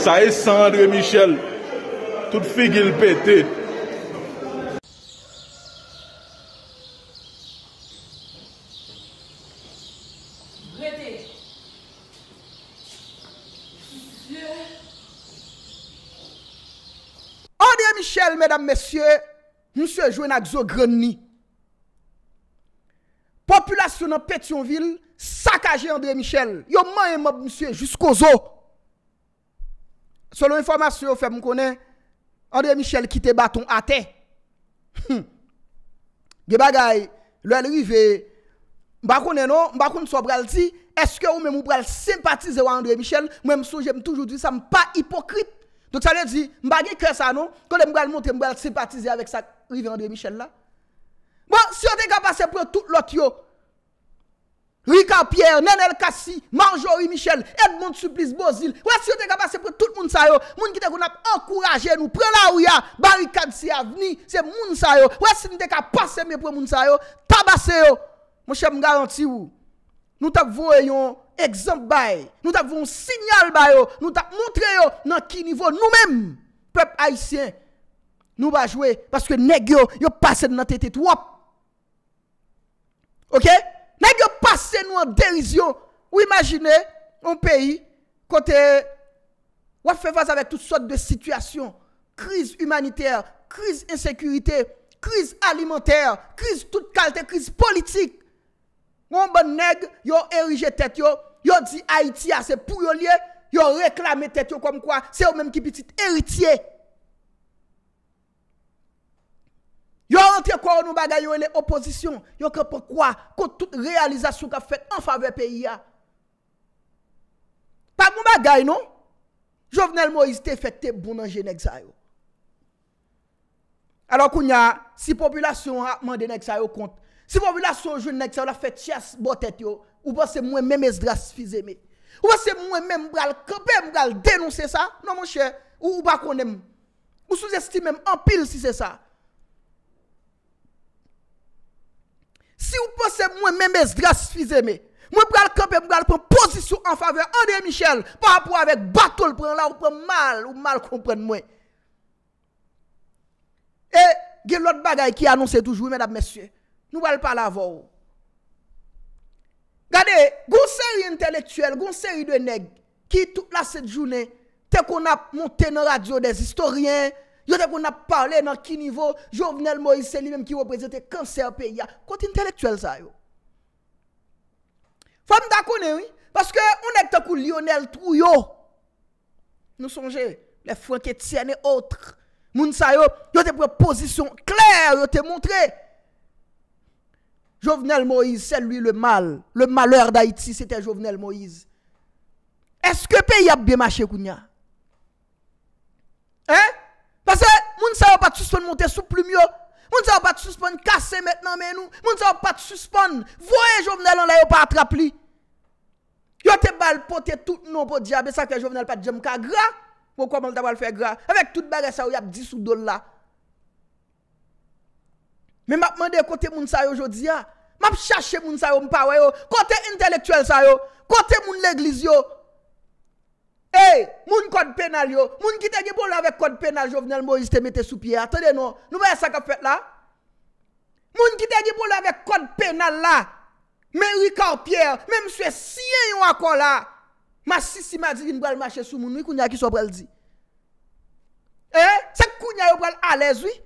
Sa e san André Michel, tout fi gil pete. Brete. Brete. André Michel, mesdames, messieurs, monsieurs, jouen ak zo greni. Populasyon nan Petionville, sakage André Michel. Yo manye mob, monsieurs, jusqu'o zo. Solon informasyon ou fe mwen konen, André Michel ki te baton ate. Ge bagay, lwen rive, mbakounen nou, mbakoun sou bral di, eske ou mwen mwen bral simpatize wa André Michel, mwen mso jem toujou di, sam pa hipokrit. Dok sa lè di, mbagay ke sa nou, konen mwen mwen simpatize wa André Michel la. Bon, si yo te kapase pre tout lot yo, Rika Pierre, Nenel Kassi, Marjorie Michel, Edmond Suplis, Bozil, wè si yo te ka basse pou tout moun sa yo, moun ki te kon ap ankouraje nou, pre la ou ya, barikad si avni, se moun sa yo, wè si nou te ka passe mè pou moun sa yo, pa basse yo, moun chè m garanti yo, nou tap vwoy yon ekzamp baye, nou tap vwoun sinyal baye yo, nou tap mwontre yo nan ki nivou nou mèm, pep haisyen, nou ba jwe, baske negyo, yo passe nan tetet wop, ok? Nèk yo passe nou an derizyon ou imagine an peyi kote wap fevaz avè tout sort de situasyon, kriz humanitèr, kriz insekurité, kriz alimentèr, kriz tout kalte, kriz politik. Mwen bon nèk yo erije tèt yo, yo di Haitia ah, se pou yon liye, yo reklame tèt yo kom kwa, se yo menm ki bitit eritye. Par an non? te koron nou bagay yo en le oposisyon, yo ke pekwa, kon tout realizasyon ka fet en fave peyi ya. Par mou bagay nou, jo vnel mou izite fet te bonanje nek sa yo. Alon kon ya, si popylasyon a mande nek sa yo kont, si popylasyon joun nek sa yo la fet chias botet yo, ou ba se mwen mwem es dras fizeme. Ou ba se mwen mwen mbral, krepe mbral denonsen sa, nan mwen chè, ou ou bakonem. Ou souzestimem, an pil si se sa. Ou ba se mwen mbral, Si ou posè mwen mè mè s dras fise mè, mwen pral kapè mwen pral pran pozisyon an fave André Michel par apou avèk batol pran la ou pran mal ou mal kompren mwen. E, gè lòt bagay ki anonsè toujou mèdap mèsyè, nou wèl pa la vò. Gade, goun seri entelektuel, goun seri de neg ki tout la set jounè, te kon ap montè nan radyo des historienn, Yo te kon ap pale nan ki nivou, Jovenel Moïse se li menm ki wap prezete kanser pe ya, kont intelektuel sa yo. Fem da konen, oui, paske ou nek ta kou Lionel Trouyo, nou sonje, le fwen ke tsyene otre, moun sa yo, yo te prepozisyon kler, yo te montre, Jovenel Moïse se li le mal, le maler da iti, se te Jovenel Moïse. Eske pe ya bemache koun ya? Hein? Basè moun sa yo pat suspon moun te souplu myo, moun sa yo pat suspon kase met nan menou, moun sa yo pat suspon voye jovnel an la yo pat atrap li. Yo te bal pote tout nou po diya ah, besa ke jovnel pat djem ka gra, pou bon, kwa moun ta wal fe gra, avek tout bagay sa yo yap 10 ou dola. Me map mende kote moun sa yo jodia, ah, map chache moun sa yo mpawayo, kote intelektuel sa yo, kote moun legliz yo. E, moun kod penal yo, moun ki te ge bolo avek kod penal, Jovenel Moris te mette sou piye, atede non. nou, nou baye sa ka fet la. Moun ki te ge bolo avek kod penal la, me wika ou piye, me mswe siye yon akon la. Ma si si ma di vin brel mache sou moun, nou yi kounya ki sou brel di. Eh, e, se kounya yo brel alez wii,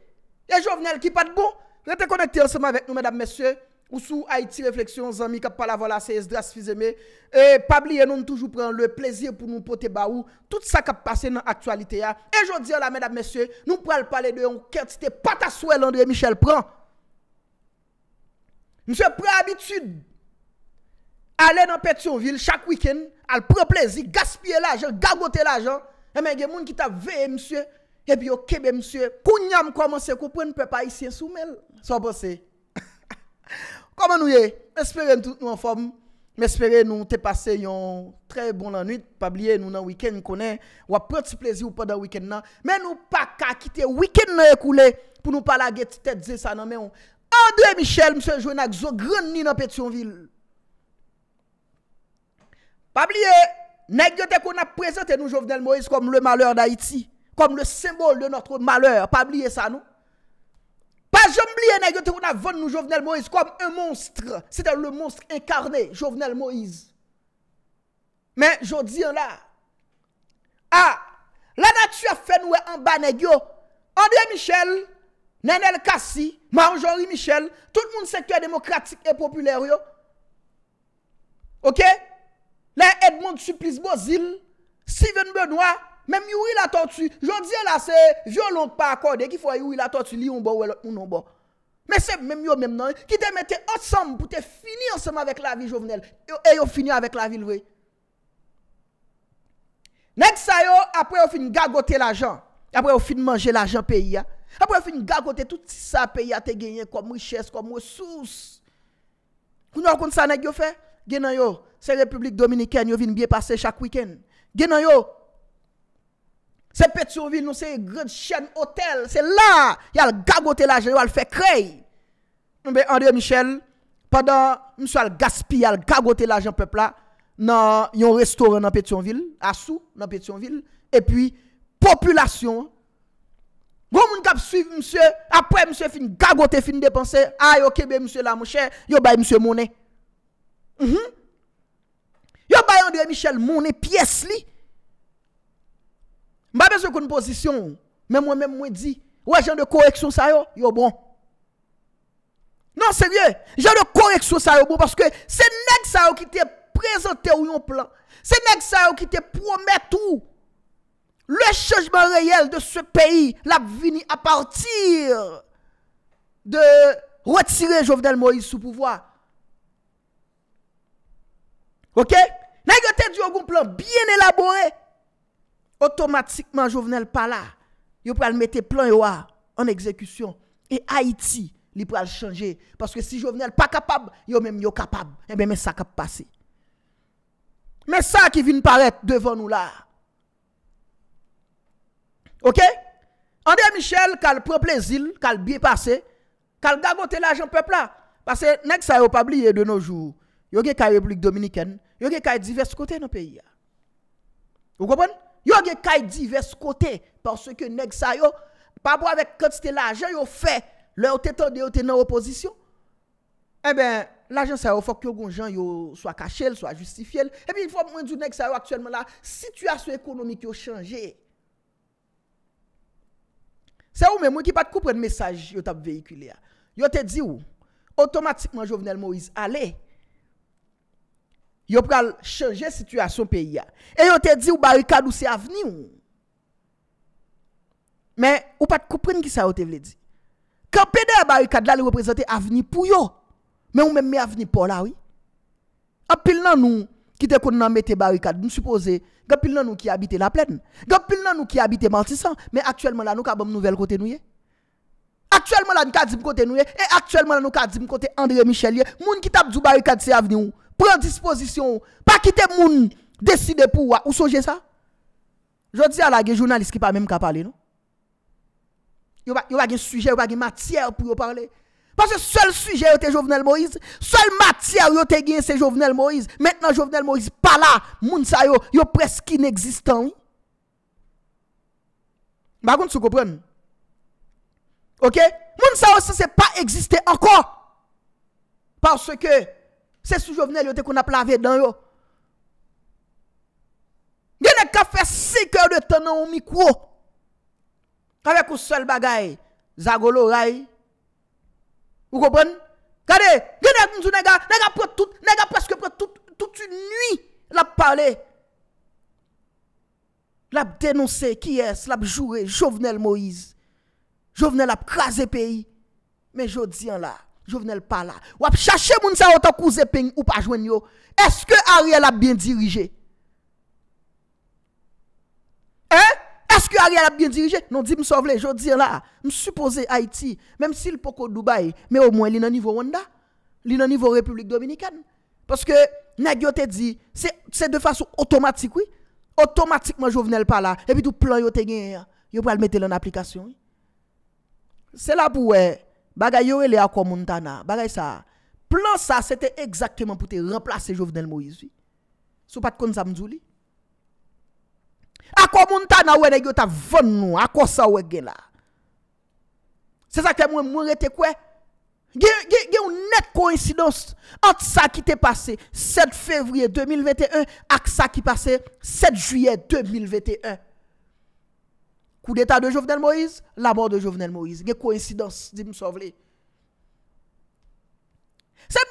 e Jovenel ki pat bon, lè te konekte yon seman vek nou, mèdame, mèsye. ou sou Haiti Reflexion, zanmi kap pala vola se es dras fizeme, e pabliye noum toujou pran le plezi pou nou pote ba ou, tout sa kap pase nan aktualite ya, e jodi ya la men ap mesye, nou pral pale de yon kertite pata sou el andre Michel Pran, msye pre habitude, ale nan Petionville, chak wiken, al pre plezi, gaspye la jen, gagote la jen, eh e men gen moun ki ta veye msye, e eh bi yo kebe msye, kou nyam kwa monsye, kou pre nou pe pa isye sou men, sou abose, monsye, Koman nou ye, mespere nou tout nou an fom, mespere nou te pase yon tre bon nan nuit, pablie nou nan wikend konen, wap poti plezi ou poti wikend nan, men nou pa kakite wikend nan ekoule pou nou pala gete tet ze sa nan men. An de Michel, mse jouen ak zo gran ni nan Petionville. Pablie, negyote kon ap prezente nou Jovenel Moïse kom le maleur da Haiti, kom le sembol de notre maleur, pablie sa nou? Pas j'oublie hein, nèg yo te nous a vendu Jovenel Moïse comme un monstre. C'était le monstre incarné, Jovenel Moïse. Mais jodi là ah la nature a fait nous en bas André Michel, Nenel Kassi, Marjorie Michel, tout le monde secteur démocratique et populaire yo. OK? Là, Edmond Supplice Bozil, Steven Benoit Non mem yo wè la to tu. Jo diyo la se, vyo lont pa akorde, ek yi fwa yo wè la to tu, li yon bon, wè lont, yon bon. Mè se, mèm yo mèm nan, ki te mette osam, pou te fini osam, avèk la vi jovnel, e, e yo fini avèk la vil vwe. Nèk sa yo, apre yo fin gagote la jan, apre yo fin manje la jan peyi ya, apre yo fin gagote tout sa peyi ya, te genyen, kom wè ches, kom wè sous. Koun yo akonde sa, nèk yo fè? Genan yo, se Republik Dominiken, yo vin b Se Petionville nou se yon gred chen hotel, se la, yon gagote la jen, yon al fe krey. Nou be André Michel, padan, msou al gaspi, yon gagote la jen pepla, yon restore nan Petionville, asou nan Petionville, epi, populasyon, goun moun kap suiv msou, apre msou fin gagote, fin depanse, a ah, yo kebe msou la msou chen, yo bay msou mounen. Mhm. Yo bay André Michel mounen piyes li, Mba bez yo kon posisyon, men mwen men mwen di, wè jen de koreksyon sa yo, yo bon. Nan, serye, jen de koreksyon sa yo, bon, parce que se neg sa yo ki te prezante ou yon plan, se neg sa yo ki te promet ou, le chejman reyel de se peyi, la vini a partir de retire Jovenel Moïse sou pouvoi. Ok? Na yon te di yo yon plan, bien elabore, otomatikman jovenel pa la, yo pou al mette plan yo a, an ekzekusyon, e Haiti li pou al chanje, paske si jovenel pa kapab, yo menm yo kapab, e eh menm sa kap pase. Men sa ki vin paret devon nou la. Ok? Ande Michel kal prop le zil, kal biye pase, kal gagote la jan pepla, pase nek sa yo pabliye de nou jou, yo ge ka Republik Dominiken, yo ge ka divers kote nan peyi ya. Ou goboni? Yo gen kay divers kote, porswe ke neg sa yo, pa bo avèk kèd stè la ajan yo fè, lè yo tè tò de yo tè nan oposisyon, e eh bè, la ajan sa yo fòk yo goun jan yo swa kachel, swa justifiel, e pi yon fò mwen djou neg sa yo aktuelman la situasyon ekonomik yo chanje. Se ou mè mwen ki pat koupèd mesaj yo tap vehikulè a, yo te di ou, otomatikman jovenel Moïse alè, yo pral changer situation pays Et yo te dit ou barricade ou c'est avenir. Mais ou pas comprendre qui ça ou te vle Quand PD barricade là, le représente avenir pour yo. Mais ou même avenir pour là oui. A pile nan nous qui te nan mette barricade, nous suppose que pile nan nous qui habite la plaine, que pile nan nous qui habite Montissant. mais actuellement là nous ka bon nouvelle côté nous Actuellement là nous ka dit côté nous et actuellement là nous ka dit côté André Michelier, moun qui tape du barricade c'est avenir prend disposition, pas quitter moun décider pour ou songez ça. Je dis à la journaliste qui pas même qu'à parler non. Yo pas yo pas sujet, yo pas matière pour parler. Parce que seul sujet était Jovenel Moïse, seul matière yo te gagné c'est Jovenel Moïse. Maintenant Jovenel Moïse pas là, moun sa yo yo presque inexistant. Par contre, se OK Moun sa yo c'est pas existé encore. Parce que Se sou Jovenel yo te kon ap lave dan yo. Gwene ka fè se kèr de tè nan ou mikwo. Kave kous sel bagay. Zagolo ray. Ou gobon. Gwene genèk mzou nega. Nega preske pre tout. Tout y nui. Lap pale. Lap denonse. Ki es. Lap jure. Jovenel Moiz. Jovenel ap kaze peyi. Men jo diyan la. Jouvenel pa la. Wap chache moun sa otakou zepen ou pa jwen yo. Eske Ariel ap bien dirije? Eh? Eske Ariel ap bien dirije? Non, di m sou avle. Jou dir la. M suppose Haiti, menm si l poko Dubai, menm ou mwen li nan nivou Wanda. Li nan nivou Republik Dominikan. Paske, nag yo te di, se de fasyon otomatik, oui? Otomatikman jouvenel pa la. E pi tou plan yo te gen, yo pou al mette l an aplikasyon. Se la pou wey, Bagay yo e le akwa moun tana, bagay sa, plan sa se te ekzaktyman pou te remplase Jovenel Moizwi, sou pat kon sa mdzou li. Akwa moun tana wè ne gyo ta von nou, akwa sa wè gen la. Se sa ke mwen mwen rete kwe, ge yon net koinsidans ant sa ki te pase 7 fevriye 2021 ak sa ki pase 7 juye 2021. Coup d'état de Jovenel Moïse, la mort de Jovenel Moïse. Une coïncidence, dit me C'est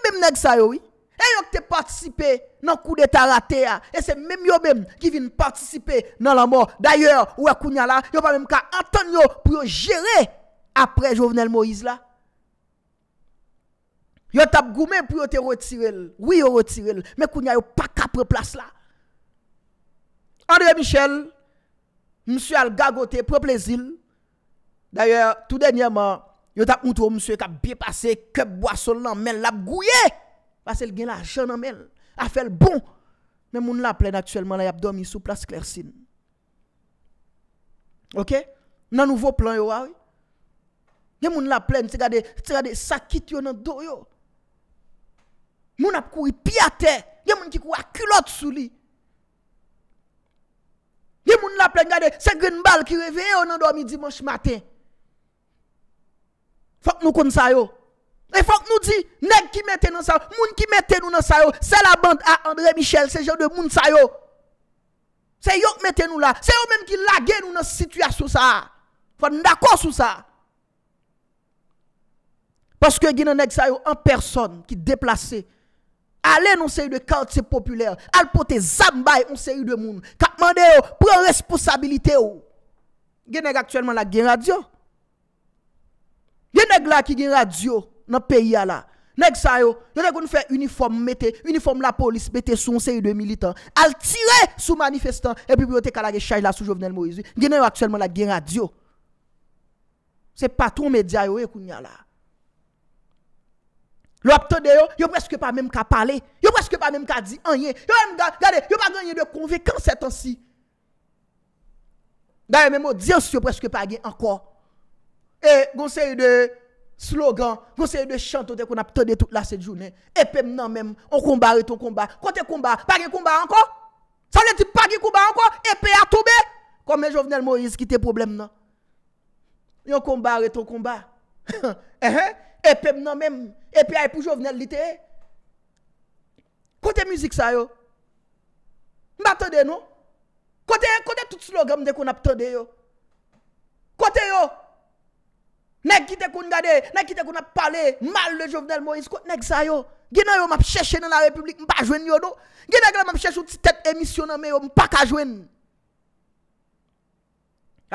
même nèg ça oui. Et yon te participé dans coup d'état raté et c'est même yo même qui vient participer dans la mort. D'ailleurs, ou e kounya là, yo pas même qu'à entendre yo pour gérer après Jovenel Moïse là. Yo tap goumé pour yo te retirer. Oui, yo retirer, mais kounya yo pas qu'à place là. André Michel Mse al gagote pro plezil. D'ayor, tout denyaman, yo tap moutou mse kap bi pase, kep boasol nan men lap gouye. Pase l gen la jen nan men. A fel bon. Men moun la plen aktuelman la yap domi sou plas kler sin. Ok? Nan nouvo plan yo wari. Ah gen moun la plen, mse gade sakit yo nan do yo. Moun ap kou yi pi a te. Gen moun ki kou a kulot sou li. Il gens c'est une balle qui réveille, on endormi dimanche matin. Faut que nous comprenions ça. Il e faut que nous disions, nèg qui mettez dans ça, moun qui mettez nous dans ça, c'est la bande à André Michel, c'est genre de moun ça C'est eux qui mettent nous là, c'est eux même qui laguez nous dans cette situation ça. Faut nous d'accord sur ça. Parce que il y a en personne qui déplacez. Alè nou seri de karte se popüler, al pote zambay nou seri de moun, kapmande yo, pren responsabilite yo. Genèk aktuelman la gen radio? Genèk la ki gen radio nan peyi ya la? Nèk sa yo? Genèk ou nou fè uniform mette, uniform la polis mette sou, nou seri de militant? Al tire sou manifestant, epi biote kalage chaj la sou Jovenel Moise? Genèk aktuelman la gen radio? Se patrou media yo e koun ya la? Lwa ptode yo, yo preske pa mèm ka pale, yo preske pa mèm ka di anye, yo mèm gade, yo mèm gade anye de konve, kan se tan si? Da mèm mèm o, di ansi yo preske pa gen anko. E, gonsè yu de slogan, gonsè yu de chantote kon ap tode tout la se jounen, epè mèm nan mèm, on konba re ton konba, kontè konba, pa gen konba anko? San lè ti pa gen konba anko? Epè a toube! Koman joun venè l'moriz ki te problem nan? Yon konba re ton konba. Ehe, ehe, E Epèm nan mèm, epè a epou Jovenel litè. Kote müzik sa yo? Mba tèdè nou? Kote tout slogan de kon ap tèdè yo? Kote yo? Nèk ki te kon gade, nèk ki te kon ap pale, mal le Jovenel Moïse, kote nèk sa yo? Gine yo map chèche nan la republik, mba jwen yo nou? Gine yo map chèche ou ti tèt emisyon nan mè yo, mba kajwen?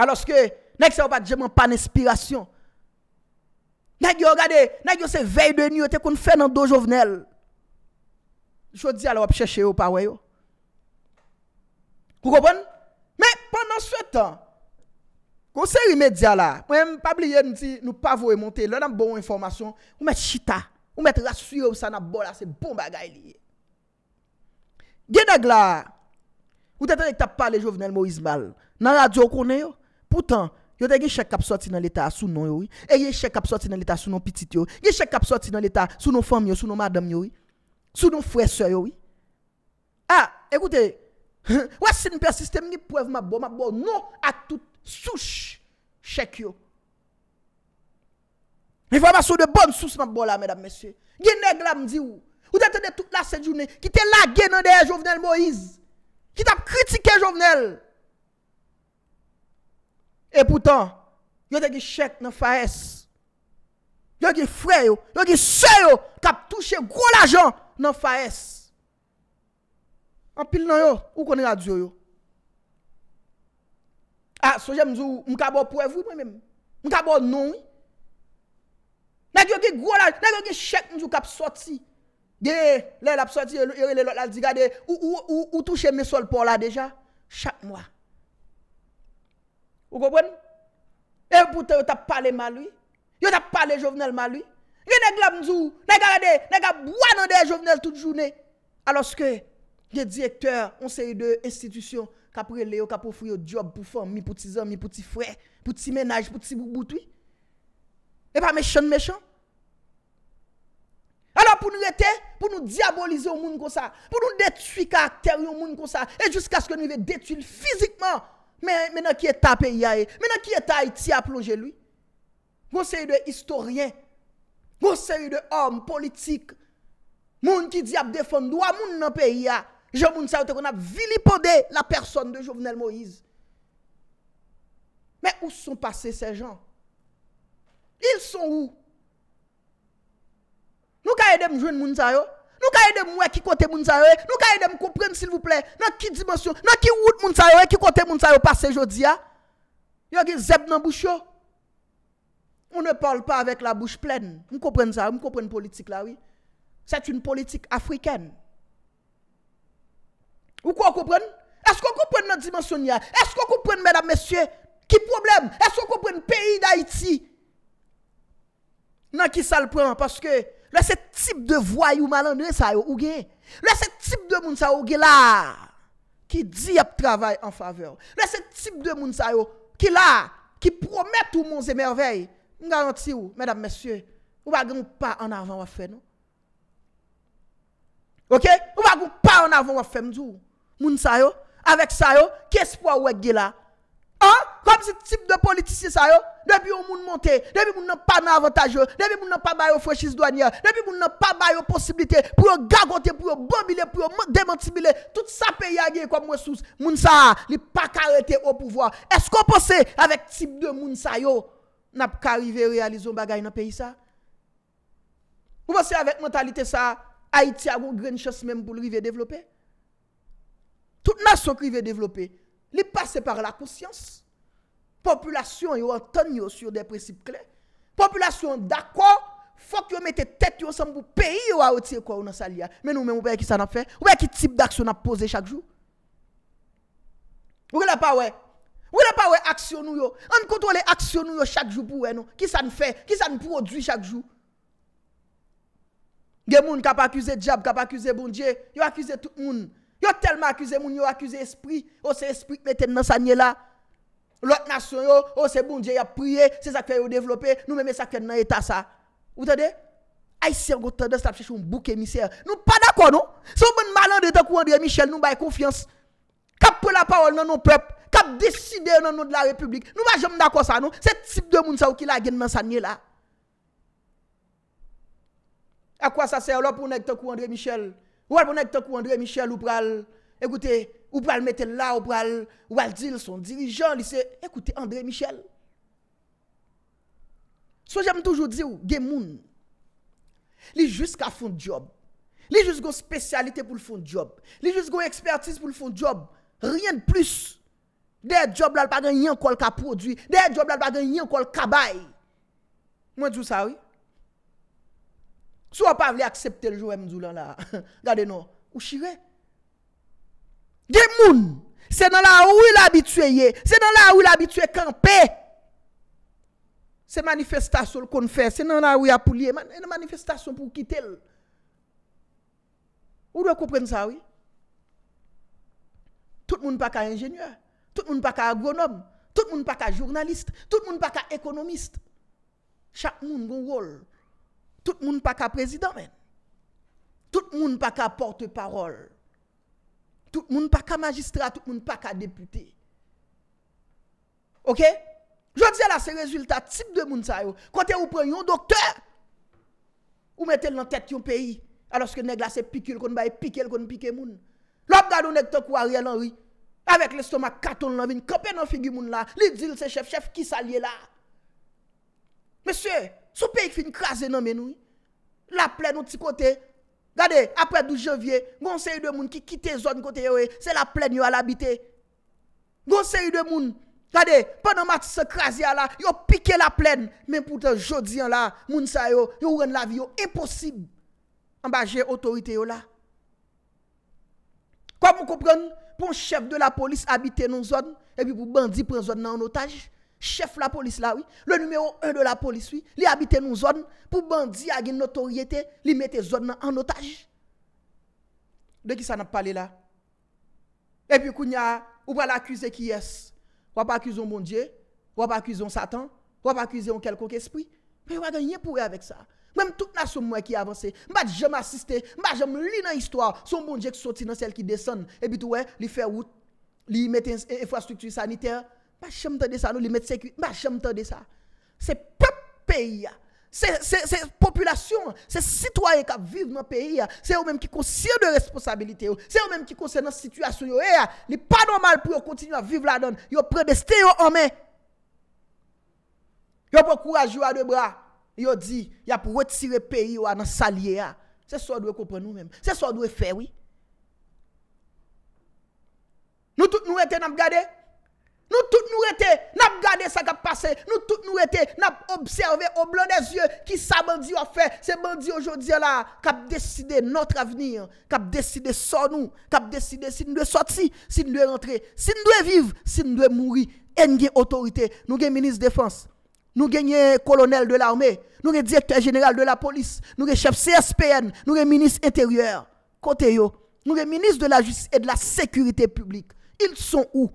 Alos ke, nèk se yo pat jèman pan espirasyon, Nè gyo gade, nè gyo se vey de nyote kon fè nan do jovenel. Jodi ala wap chèche yo pa wè yo. Kou kopon? Mè, pwennan sou etan. Kou se rimè di ala. Mwen mpabli ye nou pa vou e monte. Le nan bon informasyon. Ou mè chita. Ou mè te rasyou yo sa nan bol ase. Bon bagay li. Gye deg la. Ou te tenè ki ta pale jovenel mou izmal. Nan radyo konen yo. Poutan. Yote genye chek ap soti nan leta a sunon yoy, e genye chek ap soti nan leta a sunon pitit yoy, genye chek ap soti nan leta a sunon fom yoy, sunon madam yoy, sunon fwese yoy. Ha, ah, ekoute, wase nipè sistem ni pwèv mabou, mabou nou atout souch chek yoy. Mi fwa mason de bon souch mabou la, mèdam mesye. Genye glam di wou. Wote tenye tout la sejoune, ki te lage nan deye jovenel mou iz, ki tap kritike jovenel. E poutan, yo te ki chek nan faes. Yo ki fwe yo, yo ki se yo, kap touche gwo la jan nan faes. An pil nan yo, ou konen adyo yo. A, souje mzou, mkabo pou evou mwen mwen mwen. Mkabo nou. Nan yo ki gwo la jan, nan yo ki chek mzou kap soti. De, le la soti, yo le la ziga de, ou touche mesol pou la deja, chak mwa. Ou gopwen? E pou te yo tap pale maloui? Yo tap pale jovenel maloui? Rine glamzou, negarade, negabwane de jovenel tout jouni? Aloske, je direktor, onseye de institisyon, kapre leyo, kapou fuyo job pou fon, mi pou ti zon, mi pou ti fwe, pou ti menaj, pou ti mou boutoui? E pa mechon mechon? Aloske, pou nou ete, pou nou diabolize ou moun konsa, pou nou detuika teri ou moun konsa, e jusqu'aske nou ve detuile fizikman, Mè nan ki e ta pe ya e, mè nan ki e ta eti a plonje lui. Monsè yu de istoryen, monsè yu de om politik, moun ki di ap defon dwa moun nan pe ya. Je moun sa yo te kon ap vilipode la person de Jovenel Moïse. Mè ou son pase se jan? Il son ou? Nou ka edem joun moun sa yo? Nous ka aider moi qui moun sa yo, comprendre s'il vous plaît. Dans qui dimension, dans qui route moun sa yo, eh, qui côté moun sa yo passer jodi a? Ah. Yo gen zeb nan bouche On ne parle pas avec la bouche pleine. Vous comprenez ça, vous comprenez politique là oui. C'est une politique africaine. Vous comprenez Est-ce qu'on comprend notre dimension Est-ce qu'on comprend mesdames messieurs qui problème Est-ce qu'on comprend le pays d'Haïti Dans qui ça le prend parce que Lese tip de vwa yu malan dene sa yo ouge. Lese tip de moun sa yo ouge la. Ki di ap travay an fave. Lese tip de moun sa yo ki la. Ki promet tou moun zemervey. M garanti ou, medan mesye. Ou bagoun pa an avan wafen nou. Ok? Ou bagoun pa an avan wafen mdou. Moun sa yo, avek sa yo, kespwa ou e gila. Kom se tip de politisye sa yo, debi yon moun monte, debi moun nan pa nan avantage yo, debi moun nan pa bayo fweshiz douan ya, debi moun nan pa bayo posibilite, pou yon gagote, pou yon bombile, pou yon demontibile, tout sa pe yage kwa mwesous, moun sa, li pa karete o pouvoi. Esko pose, avèk tip de moun sa yo, nan pou ka rive realizon bagay nan peyi sa? Ou pose avèk mentalite sa, ha iti agon gren chos men pou rive devlope? Tout nan souk rive devlope, li pase par la konsyans, Populasyon yo an ton yo sur de precipe kle. Populasyon d'akwa, fok yo mette tet yo san bu peyi yo a otse kwa ou nan sa liya. Menou menou vey ki sa nan fe, vey ki tip d'aksyon ap pose chak jou? Vele pa wey, vele pa wey aksyon nou yo. An konton le aksyon nou yo chak jou pou wey nou. Ki sa nou fe, ki sa nou produ chak jou? Gemoun kap akuse Djiab, kap akuse Bondje, yo akuse tout moun. Yo telman akuse moun, yo akuse esprit, ose esprit mette nan sa nye la. Lòt nasyon yo, o oh, se bon dje ya priye, se sakre yo devlope, nou mè mè sakre nan eta sa. Ou te de? Ay se yo gote de stap chè choum bouke misè. Nou pa dako nou? Se ou mè nan malandre te kou André Michel, nou bay konfians. Kap pre la parol nan nou prep, kap deside nan nou de la republik. Nou va jèm dako sa nou? Se tip de moun sa ou ki la gen mensanye la. A kwa sa se yo lòp ou nèk te kou André Michel? Ou lòp ou nèk te kou André Michel ou pral? Ekoute, ou pral mette la, ou pral waldil son dirijan, li se, ekoute, André Michel. So jèm toujou di ou, gen moun. Li jous ka foun job. Li jous goun spesyalite pou l'foun job. Li jous goun ekspertise pou l'foun job. Rien de plus. De job lal pa gen yon kol ka prodwi. De job lal pa gen yon kol ka bay. Mwen djou sa ou? So wap avli aksepte ljou mdjou lan la. Gade nou, ou shirek. Gye moun, se nan la ou il abitueye, se nan la ou il abitueye kanpe. Se manifestasyon kon fè, se nan la ou ya pou liye, man, e nan manifestasyon pou kite l. Ou dwe koupren sa ou? Tout moun pa ka ingenieur, tout moun pa ka agronom, tout moun pa ka jurnalist, tout moun pa ka ekonomist. Chak moun gongol, tout moun pa ka prezidamen, tout moun pa ka porte-parol. Tout moun pa ka magistrat, tout moun pa ka deputé. Ok? Jò dize la se rezultat, tip de moun sa yo. Kote ou prenyon, doktèr! Ou metèl nan tèt yon peyi, aloske neg la se piki, l kon baye piki, l kon piki moun. Lop da nou neg te kou a riel anwi, avèk l'estomak katoun nan vin, kapè nan figi moun la, li dzil se chef-chef ki sa liye la. Mèsè, sou peyi kfin krasè nan menou, la plè nou ti kote, Gade, apre d'ou je vie, gon se yu de moun ki kite zon kote yo e, se la plen yo al habite. Gon se yu de moun, gade, panan mat se krasi a la, yo pike la plen, men pou te jodi an la, moun sa yo, yo ren la vi yo. Eposib, ambaje otorite yo la. Kwa moun koupren, pou chep de la polis habite nou zon, e pi pou bandi pren zon nan notaj. Chef la polis la wii, le numero 1 de la polis wii, li habite nou zon pou bandi agen notoryete, li mette zon nan anotaj. De ki sa nap pale la? E pi kounya, ou pa l'akuse ki yes, wap akuse yon bondje, wap akuse yon satan, wap akuse yon kelko kespui, pe waga nye pouwe avek sa. Mwenm tout nan sou mwen ki avanse, mwenm jem asiste, mwenm jem li nan histwa, sou mwenm jek soti nan sel ki desen, e pi tou we, li fe wout, li mette e fwa struktu saniter, Ma chèm tè de sa nou li met se kwi. Ma chèm tè de sa. Se pepe peyi ya. Se popülasyon. Se sitwaye ka vive nan peyi ya. Se yo mèm ki konsè de responsabilite yo. Se yo mèm ki konsè nan situasyon yo e ya. Li pa normal pou yo kontinu a vive la don. Yo pre destè yo ome. Yo pou kouaj yo a de bra. Yo di ya pou wetire peyi yo a nan salye ya. Se so dwe koupè nou mèm. Se so dwe fè wè. Nou etè nan bgade? Nou tout nou rete, nap gade sa kap pase, nou tout nou rete, nap observe ou blan de zye ki sa bandi bon ou fe, se bandi ou jodi la, kap decide notre avenir, kap decide son nou, kap decide si nou de sote si, si nou de rentre, si nou de vive, si nou de mouri, enge otorite, nou gen minis defanse, nou genye kolonel de l'arme, nou gen direktor general de la polis, nou gen chef CSPN, nou gen minis interior, kote yo, nou gen minis de la justice et de la sécurité publique, il son ou?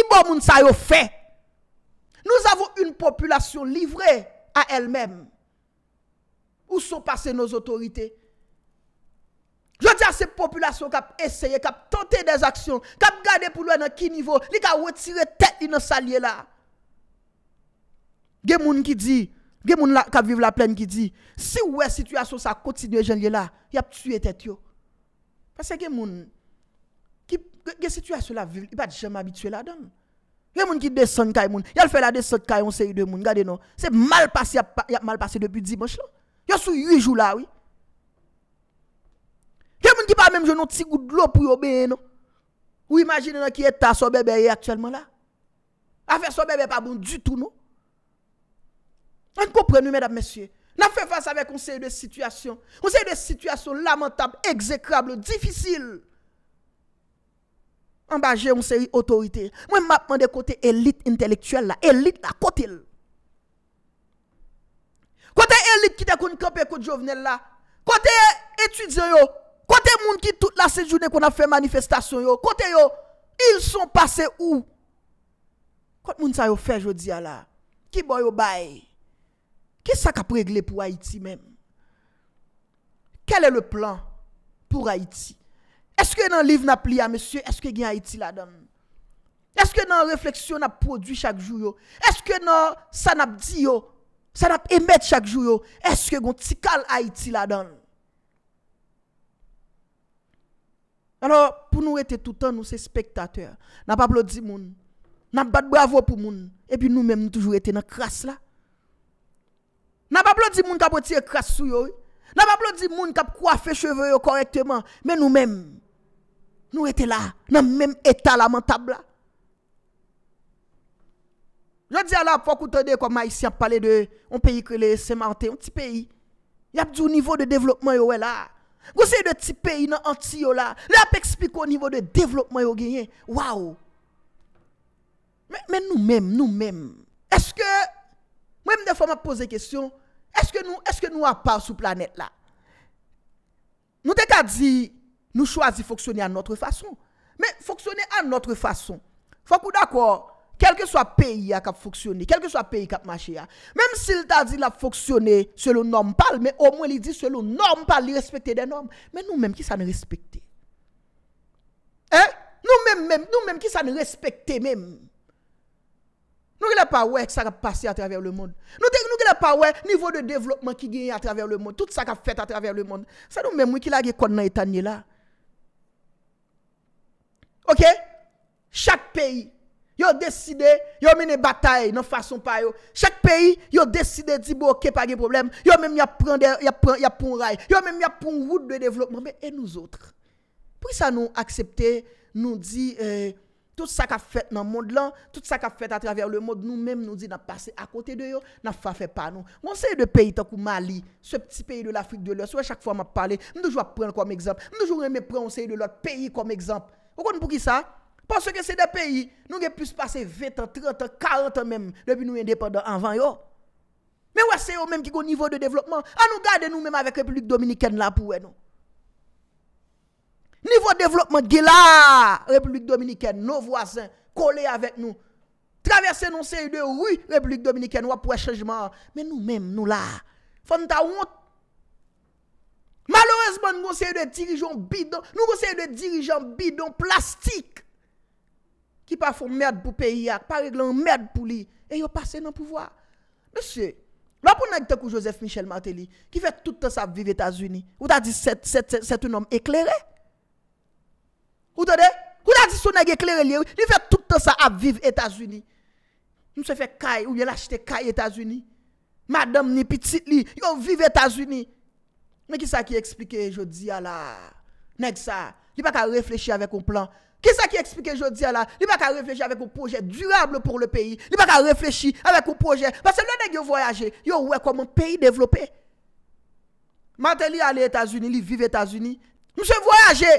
Ibo moun sa yo fè. Nou zavou yon populasyon livre a el mèm. Ou so pase nou otorite. Jot ya se populasyon kap eseye, kap tantey des aksyon, kap gade pou lwen an ki nivou, li ka wetire tèt yon salye la. Gè moun ki di, gè moun la kap viv la plèn ki di, si ou wè situasyon sa kontinye jenye la, yap tue tèt yo. Pase gè moun, Gè si tu yè sou la vil, yè pa di jèm habituè la dan. Gè moun ki desen kè yè moun, yè l fè la desen kè yon se yè de moun. Gè de nou, se mal passe, yè mal passe depi dimanche la. Yè sou yu jou la, wè. Gè moun ki pa mèm jè nou ti goud lò pou yò bè yè nou. Ou imagine nou ki yè ta, sou bebe yè aktuelman la. A fè sou bebe pa bon du tout nou. An kompren nou mèdap mesye. Nan fè fass avè kon se yè de situasyon. Kon se yè de situasyon lamentable, exekrable, difisil. Mwen baje yon seri otorite, mwen map mwende kote elit intelektuel la, elit la, kote el. Kote elit ki dekoun kope kote jovenel la, kote etudyon yo, kote moun ki tout la se jounen kon a fe manifestasyon yo, kote yo, il son pase ou. Kote moun sa yo fe jodi ala, ki bon yo baye, ki sa ka pregle pou Haiti men? Kel e le plan pou Haiti? Eske nan liv na pli a mesye, eske gen a iti la dan? Eske nan refleksyon na produy chak jou yo? Eske nan sanap di yo? Sanap emet chak jou yo? Eske gon tikal a iti la dan? Ano, pou nou ete toutan nou se spektatèr, nan Pablo di moun, nan bat bravo pou moun, epi nou mèm nou toujou ete nan kras la. Nan Pablo di moun kap oti e kras sou yo, nan Pablo di moun kap kwafe cheve yo korektèman, men nou mèm, Nou ete la nan menm eta la man tab la. Jan di ala pou koutade kwa ma isi ap pale de on peyi kwe le seman te, yon ti peyi. Yap di ou nivou de devlopman yo we la. Gose de ti peyi nan an ti yo la. Le ap ekspliko nivou de devlopman yo genye. Waou. Men nou menm, nou menm. Eske, mwen m de fwa m ap pose kestyon, eske nou ap pa sou planet la? Nou de ka di, Nou chwazi foksyoni an notre fason. Men foksyoni an notre fason. Fok ou d'akor, kelke swa peyi a kap foksyoni, kelke swa peyi a kap mache a. Menm sil ta zi la foksyoni selon norm pal, men o mwen li di selon norm pal, li respekte den norm. Men nou menm ki sa ne respekte. Eh? Nou menm menm, nou menm ki sa ne respekte menm. Nou gile pa wek sa ka pase a traver le moun. Nou tek nou gile pa wek nivou de devlopman ki gine a traver le moun. Tout sa ka fete a traver le moun. Sa nou menm wik la ge konna etanye la. Ok, chak peyi, yo deside, yo mene batay nan fason pa yo, chak peyi, yo deside, di bo, ok, pa gen problem, yo mene ya pran, ya pran, ya pran ray, yo mene ya pran woud de devlopman, mene, e nouzotre, pou sa nou aksepte, nou di, euh, tout sa ka fet nan moun lan, tout sa ka fet atraver le moun, nou mene nou di nan pase akote de yo, nan fafe pa nou, moun seye de peyi takou Mali, se pti peyi de l'Afrik de l'Ost, yo chak fwa ma pale, mendejou apren kom ekzamp, mendejou reme pre, mendejou reme pre, mendejou reme pre, mendejou reme pre, mendejou reme pre, mendejou Ou kon nou pou ki sa? Pon se ke se de peyi, nou gen puse pase 20, 30, 40 menm, depi nou yon depanda anvan yo. Men wè se yo menm ki go nivou de devlopman, an nou gade nou menm avèk Republik Dominikèn la pou wè nou. Nivou devlopman, gè la Republik Dominikèn, nou voisin, kole avèk nou. Traverse nou se yon de wè, Republik Dominikèn, wè pou wè chanjman, men nou menm nou la. Fèm nou ta wot, Malourezman nou goseye de dirijon bidon plastik Ki pa foun mèd pou peyiak, pa reglan mèd pou li E yo pase nan pouvoa Mèche, lò pou nan gite kou Joseph Michel Martelly Ki fè toutan sa ap viv Etasuni Ou ta di setu nom eklerè? Ou ta de? Ou ta di sou nan eklerè liye? Ni fè toutan sa ap viv Etasuni Nou se fè kay, ou yel achete kay Etasuni Madame ni piti li, yo viv Etasuni Men ki sa ki eksplike yo diya la? Neg sa, li baka refleche avek ou plan. Ki sa ki eksplike yo diya la? Li baka refleche avek ou proje durable pou le peyi. Li baka refleche avek ou proje. Bas se le neg yo voyaje, yo ouwe komon peyi devlope. Mante li ale Etasuni, li vive Etasuni. Mse voyaje,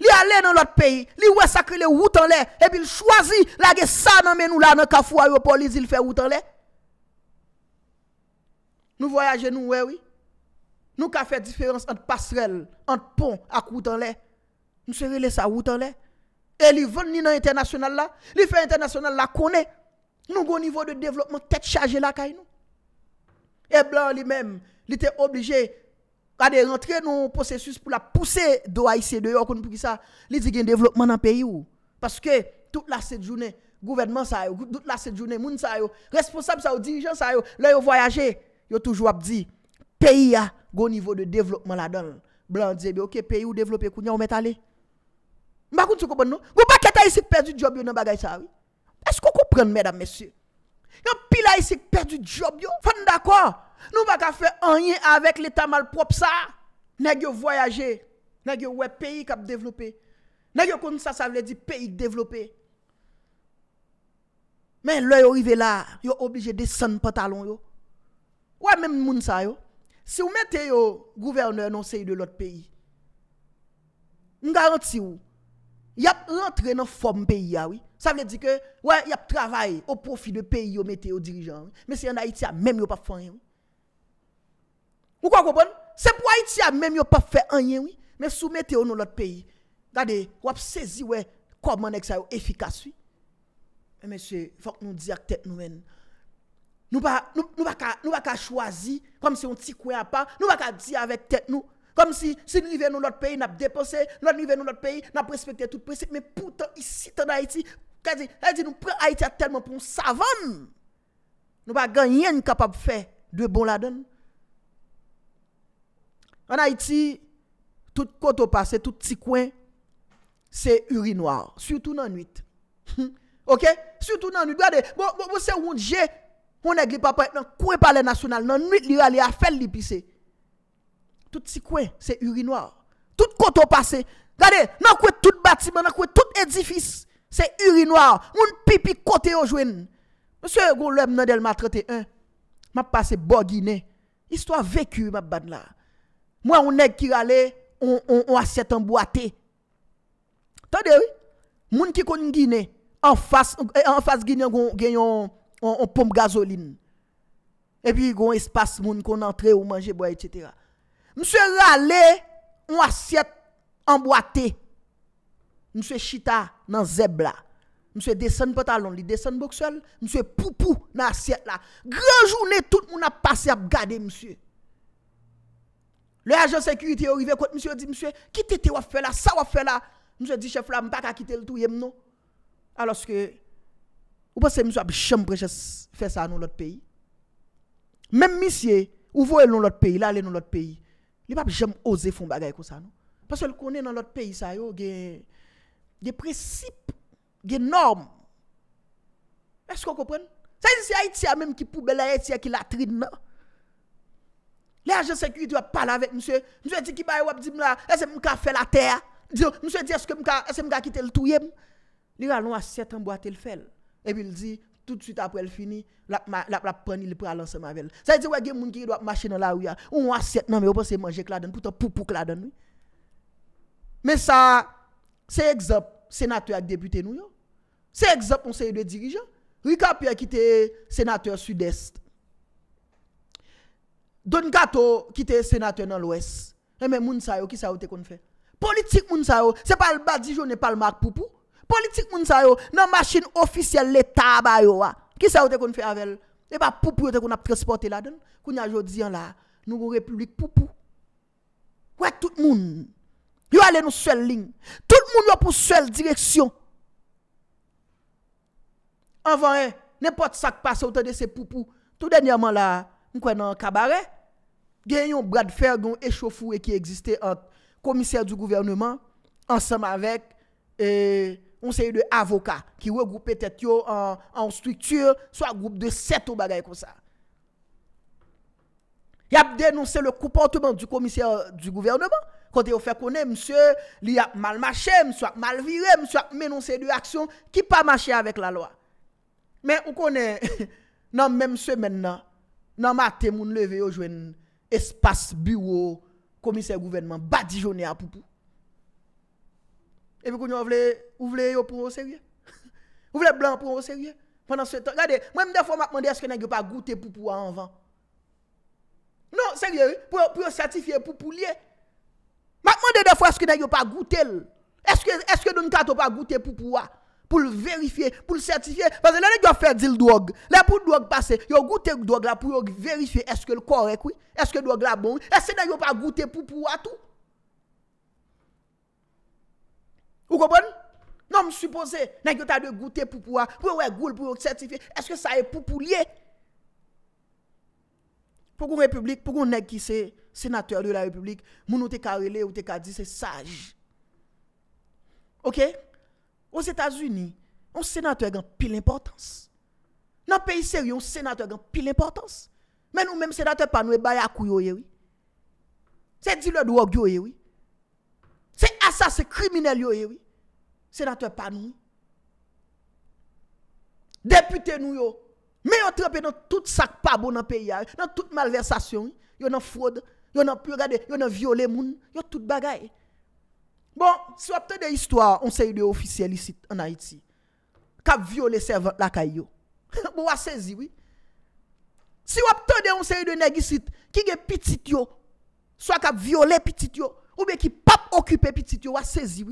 li ale nan lot peyi. Li ouwe sakri le woutan le. E pi l chwazi, la ge sa nan menou la nan kafou a yo polizil fe woutan le. Nou voyaje nou ouwe ouwe. Nou ka fe diferans antre pasrel, antre pon ak woutan le. Nou se rele sa woutan le. E li ven ni nan internasyonal la. Li fe internasyonal la kone. Nou go nivou de devlopman tet chaje la kay nou. E blan li men, li te oblije a de rentre nou posesus pou la pousse do aise de yo kon pou ki sa. Li di gen devlopman nan peyi ou. Paske tout la set jounen, gouvenman sa yo, tout la set jounen, moun sa yo, responsab sa yo, dirijan sa yo, le yo voyaje, yo toujwa ap di, peyi ya, Gou nivou de devlopman la don. Blan zebe. Ok, peyi ou devlope kou. Nyan ou met ale. Mbakoun sou koupen nou? Gou baketa isek perdi job yo nan bagay sa. Eskou koupren mèdam mesye? Yon pila isek perdi job yo. Fon d'akon. Nou baka fe anye avèk l'état malprop sa. Nèk yo voyaje. Nèk yo we peyi kap devlope. Nèk yo koun sa sa vle di peyi devlope. Men lò yo ive la. Yo oblije de san patalon yo. Kwa men moun sa yo? Si ou mette yo gouverneur nan seyi de lot peyi, m garanti yo, yap rentre nan fòm peyi ya wè. Sa vle di ke, wè, yap travay ou profi de peyi yo mette yo dirijan wè. Mè se yon a iti ya mèm yo pa fòm yon. Wou kwa kopon? Se pou a iti ya mèm yo pa fòm yon wè, mè sou mette yo nan lot peyi. Gade, wè ap sezi wè kwa man ek sa yo efikas wè. Mè se, fòk nou di ak tèt nou men. Nou pa, nou pa ka, nou pa ka chwazi, kom si yon ti kwen apan, nou pa ka di avek tet nou, kom si, si nou li ven nou lot peyi, nap depose, nou li ven nou lot peyi, nap respekte tout prese, me pou ton isi ton Haiti, kazi, Haiti nou pre Haiti a telman pou yon savon, nou pa ganyen kapap fe, dwe bon la don. An bon, Haiti, tout koto pase, tout ti kwen, se yuri noar, sutou nan nuit. Ok? Sutou nan nuit, wade, wose yon jè, Moun eg li pape, nan kwe pale nasyonal, nan nwit li rale, a fel li pise. Tout si kwen, se urinoar. Tout koto pase, gade, nan kwe tout batiman, nan kwe tout edifis, se urinoar. Moun pipi kote yo jwen. Monsye, goun lèm nan del matrete, map pase bo Gine. Istwa veku mabad la. Mwen ou neg ki rale, ou aset an boate. Tade, moun ki kon Gine, an fas eh, Gine gen yon... On pom gazoline. E pi yon espas moun kon antre ou manje boye, etc. Mse rale yon asyet ambwate. Mse chita nan zeb la. Mse desen potalon li, desen boksel. Mse poupou nan asyet la. Gran jounen tout moun ap pase ap gade, mse. Le ajen sekurite yon rive kote, mse yon di, mse. Kite te wafela, sa wafela. Mse di, chef la, mpa ka kite l'tou yem nou. Aloske, Ou pa se msè msè ap chèm prejè fè sa nou lòt peyi? Mèm misye, ou vò el nou lòt peyi, lè alè nou lòt peyi, lè pa ap chèm oze fòm bagay kò sa nou? Pasò lè konè nan lòt peyi sa yo, gen, gen prinsip, gen norm. E skon kòpren? Sa yè si a itia mèm ki poube la, etia non? ki la tridman. Lè a jè se kou yè diwa pal avèk msè, msè di ki bay wap di mla, esè mkò a fè la tè ya? Diyo, msè di esè mkò a kitè l'tou Epi l di, tout süt apwe l fini, la pon li pou alanse mavel. Sa yi di, wè gen moun ki yi do ap mache nan la ou ya, ou an asyek nan, mè ou pa se manje kladan, pou te poupou kladan. Mè sa, se egzop, senatou ak depute nou yo. Se egzop, moun se yi do dirijan. Rika pya ki te senatou sud-est. Don Kato ki te senatou nan l'ouest. Eh, mè moun sa yo, ki sa yo te kon fè? Politik moun sa yo, se pal badijou, ne pal mak poupou. politik moun sa yo, nan machin ofisyel leta aba yo wa. Kisa yo te kon fè avèl? E ba poupou yo te kon ap transporte la den? Koun ya jò diyan la, nou go republik poupou. Kwa tout moun, yo ale nou swel ling. Tout moun yo pou swel direksyon. Anvan e, nepot sak pa sa ou tè de se poupou, tout den yaman la, mwen kwen nan kabare, gen yon Bradford yon Echofou e ki egziste komisèr du gouvernement, ansèm avèk, e... On se yu de avoka ki wè goupè tèt yo an strukture, swa goup de set ou bagay kon sa. Yap denonsè le koupantouman du komisyèr du gouvernement, kote yo fè konè msè li yap malmachè, msè wak malvire, msè wak menonsè de aksyon, ki pa machè avèk la loa. Men, ou konè nan mè msè men nan, nan matè moun leve yo jwen espas, bureau, komisyèr gouvernement, ba dijonè apupou. Epi koun yon vle, vle yon pou ou serye? Vle blan pou ou serye? Mwen an se to, gade, mwen mde fwa m akmande eske nan yon pa goute poupouwa anvan? Non, serye, pou yon sertifiye poupou liye? M akmande defwa eske nan yon pa goute l? Eske, eske nou n kato pa goute poupouwa? Pou l verifiye, pou l sertifiye? Pazè nan yon fwe di l drog? La pou l drog pase, yon goute l drog la pou yon verifiye eske l korek wè? Eske l drog la bon? Eske nan yon pa goute poupouwa tout? Ou kompon? Non msupose, neg yon ta de goute pou pouwa, pou yon we goul pou yon certifiye, eske sa e pou pou liye? Pou kon republik, pou kon neg ki se senatör de la republik, moun ou te karele ou te kadi se saj. Ok? Os Etats-Unis, yon senatör gen pil importans. Nan peyi seri, yon senatör gen pil importans. Men nou menm senatör panwe bayakou yo yewi. Se di lè di wak yo yewi. se asase kriminel yo ewi, eh se natwe pa nou. Depute nou yo, me yo trepe nan tout sakpa bonan pe eh. ya, nan tout malversasyon, eh. yo nan fwod, yo nan piogade, yo nan viole moun, yo tout bagay. Bon, si wap tede istwa, on se yode ofisye lisit anayit si, kap viole servan lakay yo. Bon, wasezi, oui. Si wap tede on se yode negisit, ki ge pitit yo, swa kap viole pitit yo, Ou be ki pap okype pi tit yo, wa sezi.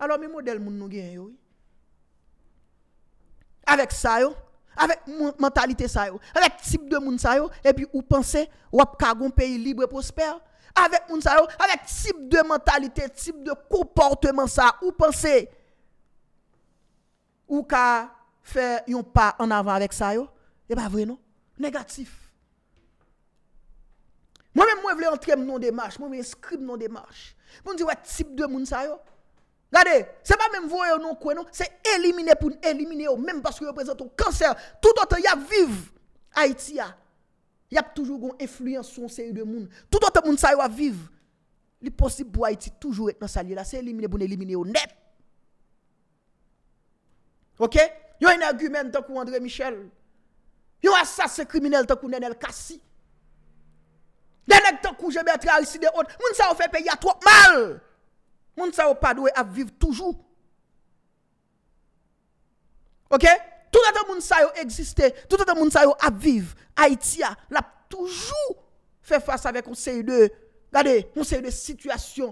Alo, mi model moun nou gen yo. Awek sa yo, avek mentalite sa yo, avek tip de moun sa yo, epi ou panse, wap ka goun peyi libre, prosper. Awek moun sa yo, avek tip de mentalite, tip de komportement sa, ou panse, ou ka fè yon pa an avan avek sa yo, e ba vre nou, negatif. Mwen men mwen vle entrem nan demarche, mwen men skrib nan demarche. Mwen di wè tip de moun sa yo. Gade, seman men mwen voye ou nan kwenon, se elimine pou elimine ou, menm paskou yo prezento kanser. Tout ote ya viv, Haiti ya. Yap toujou goun efluyen son sey de moun. Tout ote moun sa yo a viv. Li posib pou Haiti toujou et nan sali la, se elimine pou elimine ou, net. Ok? Yo en agumen takou Andre Michel. Yo asase kriminel takou Nenel Kassi. Denek te kouje betre alisi de ot, moun sa ou fe peyi a trok mal. Moun sa ou pa doye ap viv toujou. Ok? Touta te moun sa ou eksiste, touta te moun sa ou ap viv, Haitia ah, la toujou fe fasa vek moun sey de, gade, moun sey de sityasyon,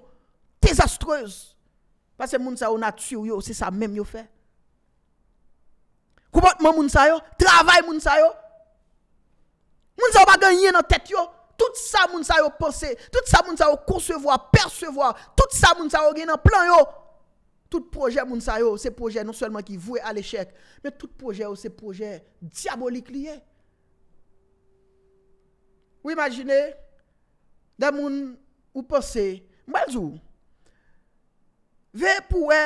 tezastreuz. Pase moun sa ou na tsyou yo, se sa menm yo fe. Kou bot moun sa yo, travay moun sa yo. Moun sa ou pa genye nan tet yo. Tout sa moun sa yo pense, tout sa moun sa yo konsevwa, persevwa, tout sa moun sa yo gen nan plan yo. Tout proje moun sa yo, se proje non seulement ki voue al echec, me tout proje yo, se proje diabolik liye. Ou imagine, da moun ou pense, mbazou, ve pouwe,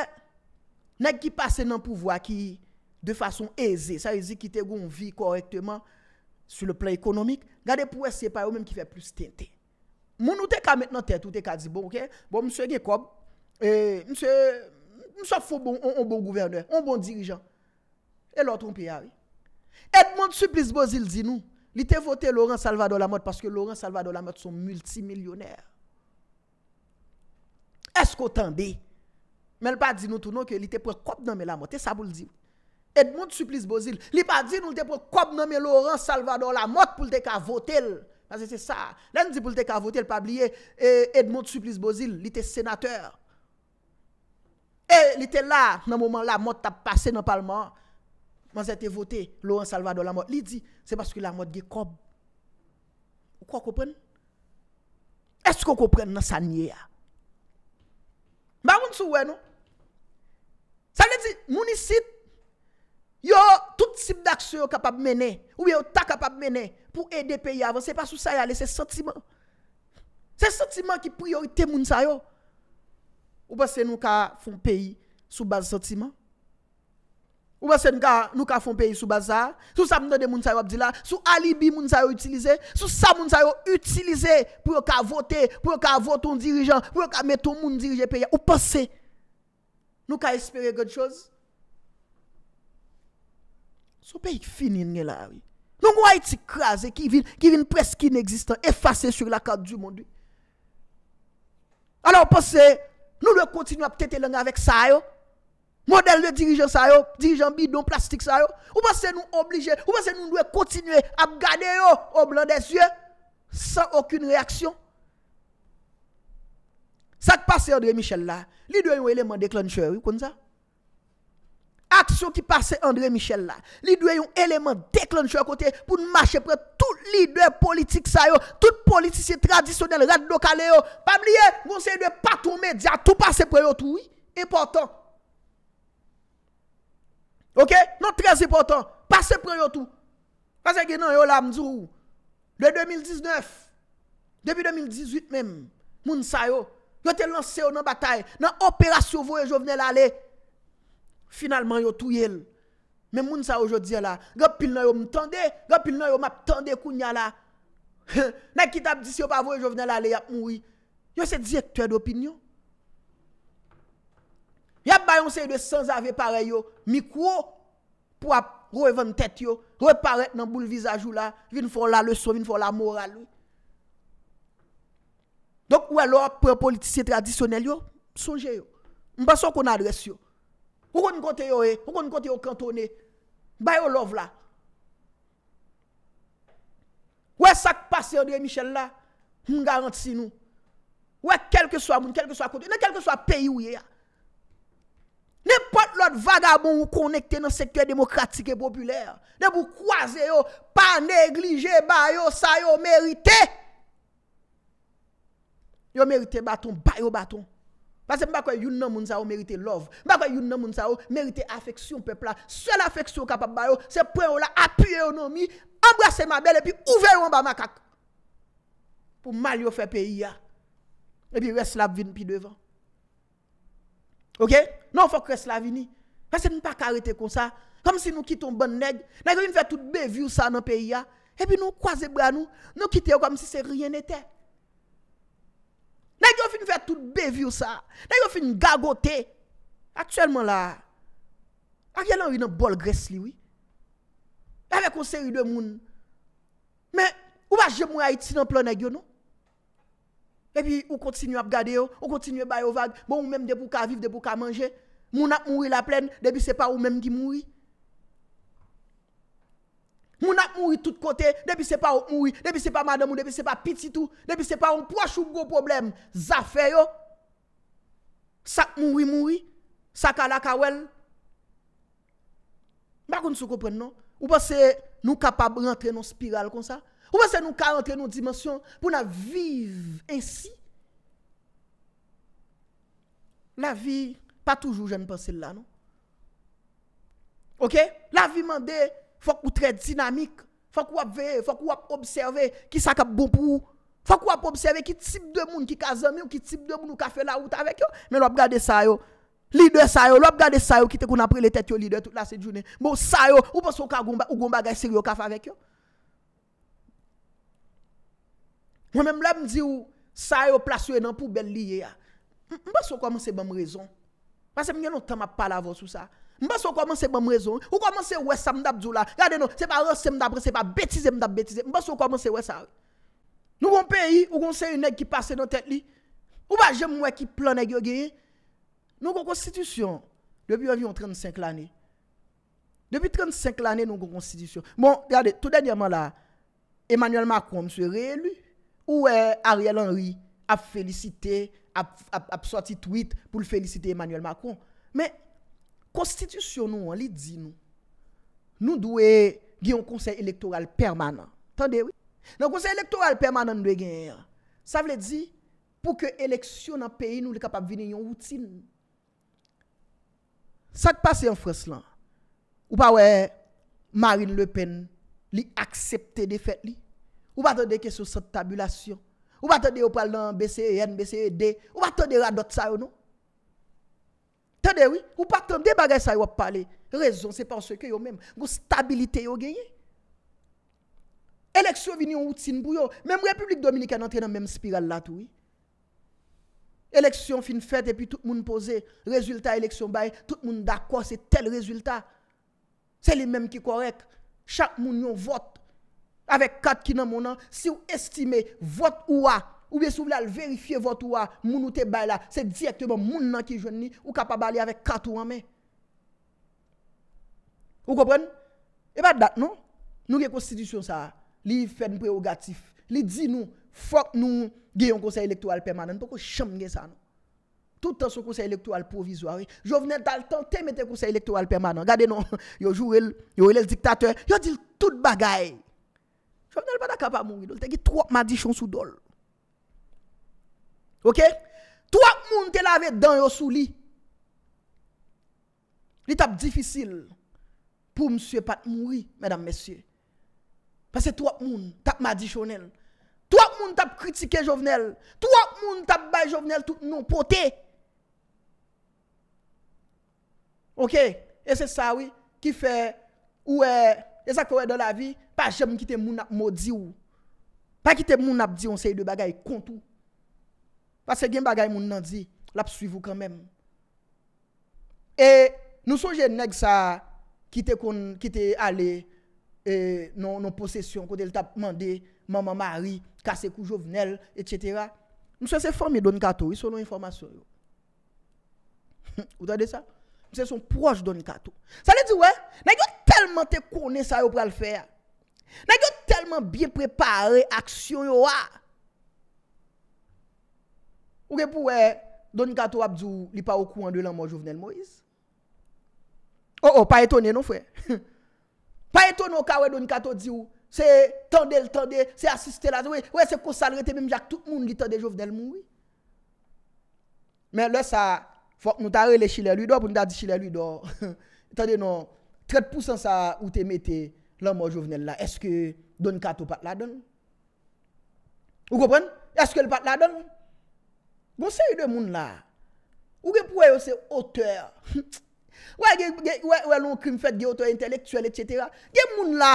nek ki pase nan pouvo a ki de fason eze, sa eze ki te goun vi korekteman, Su le plan ekonomik, gade pou esye pa yo menm ki fe plus tente. Moun ou te ka met nan tente, ou te ka di bon, ok? Bon, msye ge kob, msye, eh, msye fo bon, on bon gouverneur, bon on bon dirijan. E lor trompi yari. Et moun suplis bo zil di nou, li te vote Laurent Salvador Lamotte paske Laurent Salvador Lamotte son multimilyonèr. Esko tan de? Men l pa di nou tou nou ke li te pre kob nan Melamotte, e sa bou l di ou? Edmond Suplis Bozil. Li pa di nou lte pou kob nanmen Laurent Salvador Lamotte pou lte ka votel. La zi se sa. La zi pou lte ka votel pa bliye eh, Edmond Suplis Bozil. Li te senateur. E eh, li te la nanmouman la motte ap pase nan palman. Man zi te votel Laurent Salvador Lamotte. Li di se baske la motte ge kob. Ou kwa koupren? Es kwa koupren nan sa nye ya? Maroun sou wè nou? Sa li di mounisit. Yo, tout tip d'aksyon yo kapap mene, ou yo ta kapap mene, pou ede peyi avan, se pa sou sa yale se sotiman. Se sotiman ki pou yo ite moun sa yo. Ou pa se nou ka fon peyi sou baz sotiman. Ou pa se nou ka fon peyi sou baza. Sou sa mnode moun sa yo Abdila, sou alibi moun sa yo utilize, sou sa moun sa yo utilize pou yo ka vote, pou yo ka vote ton dirijan, pou yo ka met ton moun dirijan peyi. Ou pa se nou ka espere kote chouz. Sou pe yi finin nye lawi. Nou mwen yi ti krasi ki vin preski ineksistan, efase sur la kade du moun di. Ano mwen se, nou dwe kontinu ap tete lan avek sa yo, model de dirijan sa yo, dirijan bidon plastik sa yo, ou mwen se nou oblije, ou mwen se nou dwe kontinu ap gade yo, oblan de zye, san okun reaksyon. Sak pase André Michel la, li dwe yon eleman deklancher yon konza. Aksyon ki pase André Michel la. Li dwe yon eleman deklan chwe kote. Poun mache pre. Tout li dwe politik sa yo. Tout politik si tradisyonel rad do kale yo. Pam liye. Gon se yon dwe patou medya. Tout pase pre yo tou. Important. Ok. Non trez important. Pase pre yo tou. Aze genan yo la mzou. De 2019. Depi 2018 men. Moun sa yo. Yo te lance yo nan batay. Nan operasyon vo yo jo vene la le. Finalman yo tou yel. Men moun sa yo jo diya la. Gapil nan yo mtande, gapil nan yo maptande kounya la. Nè kitab disyo pa vo yo jo vene la le yap moui. Yo se diye tue d'opinyon. Yap bayon se yo de sans ave pare yo. Mi kou po ap roye ven mtete yo. Roye pare nan bou l vizajou la. Vin fò la leçon, vin fò la moral yo. Dok wè lò, pre politisye tradisyonel yo, sonje yo. Mpa son kon adres yo. Eh? Ou kon nou kote yo e, ou kon nou kote yo kantone, bayou lov la. Ou e sak pase yon diye Michel la, moun garanti si nou. Ou e kelke swa moun, kelke swa kote, ne kelke swa peyi ou ye ya. Ne pot lot vagabon ou konekte nan sekte demokratike populer. Ne pou kwaze yo, pa neglije, bayou sa yo merite. Yo merite baton, bayou baton. Pase mba kwa yon nan moun sa ou merite love, mba kwa yon nan moun sa ou merite afeksyon pepla, sel afeksyon kapap bayo, se pre ou la apye ou nan mi, embrase ma bel e pi ouve yon ba makak. Pou mal yo fe pe iya, e pi res la vin pi devan. Ok? Nan fok res la vin ni. Pase nou pa karete kon sa, kom si nou kiton bon neg, nan kwen fè tout bevi ou sa nan pe iya, e pi nou kwaze bran nou, nou kite ou kom si se rien ete. Nan yon fin fè tout bevi ou sa, nan yon fin gagote, aktyèlman la, ak yon lan wè nan bol gres li wè, mè mè konsè wè de moun, mè wè jè mwen a iti nan plan nan yon nou, mè pi ou kontinye ap gade yo, ou kontinye bayo vage, bon ou mèm debou ka viv, debou ka manje, moun ap moui la plèn, debi se pa ou mèm di moui. Moun ap moui tout kote, debi se pa moui, debi se pa madamou, debi se pa pititou, debi se pa moun poachou gwo problem, zafè yo. Sak moui moui, sak ala kawel. Bakoun sou kopren nou? Ou pa se nou kapab rentre nou spiral kon sa? Ou pa se nou ka rentre nou dimensyon pou nan viv ensi? La vi, pa toujou jen pa se la nou. Ok? La vi mande, Fok ou tre dinamik. Fok ou ap veye. Fok ou ap observe. Ki sa kap bon pou ou. Fok ou ap observe ki tip de moun ki kazan mi ou ki tip de moun ou kafe la oute avek yo. Men ou ap gade sayo. Lide sayo. Ou ap gade sayo kite kon ap pre le tete yo lide. Tou la se djunen. Bon sayo. Ou pos wak agon bagay siri yo kaf avek yo. Mwen mwen mlem di ou sayo plaswe nan pou bel liye ya. Mwen pos wak mwen se bèm rezon. Pasè mwen yon nou tema pala vò sou sa. Mba sou koman se bom rezon? Ou koman se wè sa mdap djou la? Gade nou, se pa rosse mdap re, se pa betize mdap betize. Mba sou koman se wè sa? Nou kon peyi, ou kon se yon neg ki pase nan tet li? Ou ba jem mwen ki plan neg yo geyi? Nou kon konstitusyon, debi an vi yon 35 l'anè. Depi 35 l'anè nou kon konstitusyon. Bon, gade, tout den yaman la, Emmanuel Macron, mswe re, ou Ariel Henry, ap felicite, ap sorti tweet pou felicite Emmanuel Macron. Men, Konstitisyon nou an li di nou, nou dwe gwen yon konsey elektoral permanent. Tande wè? Nan konsey elektoral permanent nou dwe gwen yon. Sa vle di pou ke eleksyon nan peyi nou li kapap vini yon woutin. Sa kpase yon fwes lan, ou pa wè Marine Le Pen li aksepte defet li? Ou pa te de ke sou stabilasyon? Ou pa te de opal nan BCRN, e BCRD? E ou pa te de radot sa yon nou? Ou parten de bagay sa yo pale Rezon se pan se ke yo menm Go stabilite yo genye Eleksyon vini yo ou tsin bou yo Menm Republik Dominika nan tenan menm spiral la tou Eleksyon fin fete E pi tout moun pose Rezultat eleksyon bay Tout moun dako se tel rezultat Se li menm ki korek Chak moun yo vote Avek kat ki nan moun an Si ou estime vote ou a Ou be sou blal verifiye vot ou a, moun ou te bay la, se direktman moun nan ki jwen ni, ou kapabali avek katou anme. Ou kopren? E ba dat non? nou? Nou ge konstitusyon sa, li fen preogatif. Li di nou, fok nou ge yon konsey elektoual permanen, pou ko chemge sa nou. Tout an sou konsey elektoual provizwari, jo vnen dal tan temete konsey elektoual permanen. Gade nou, yo jou rel, yo rel el diktatè, yo dil tout bagay. Jou vnen al bada kapabali moun, teki 3 madi chansou dol. Ok, 3 moun te lave dan yo sou li Li tap difisil Pou msye pat mouri, mèdam mèsye Pase 3 moun tap madi chonel 3 moun tap kritike jovenel 3 moun tap bay jovenel tout nou pote Ok, e se sa wè Ki fè, ou e E sa kowe do la vi, pa jè moun kite moun ap modi ou Pa kite moun ap di on se y de bagay kont ou Pase gen bagay moun nan di, la psuivou kanmen. E nou son jen neg sa ki te kon, ki te ale, e, non, non posesyon kote l tap mande, maman mari, kase kou jovenel, et cetera. Nou son se formi e Don Kato, yi son nou informasyon yo. Ou ta de sa? Nou son son proj Don Kato. Sa le di we, nan yo telman te kone sa yo pral fe. Nan yo telman biye prepare aksyon yo a. Ou repou wè, eh, Don Kato Abdiou li pa okou an de lan mò jòvnel mò is? Oh oh, pa etone nou fwe. Pa etone ou ka wè Don Kato di ou. Se tendel, tendel, se asiste la. Wè se konsalrete mèm jak tout moun li tendel jòvnel mò wè. Mè lè sa, fòk nou ta rele chile luy do, pou nou ta di chile luy do. Tande nou, 30% sa ou te mette lan mò jòvnel la. Eske Don Kato pat la don? Ou kopèn? Eske l pat la don? Ou? Gon se yi de moun la, ou gen pou wè yon se auteur, wè loun krim fèt de auteur intelektuel et cetera, gen moun la,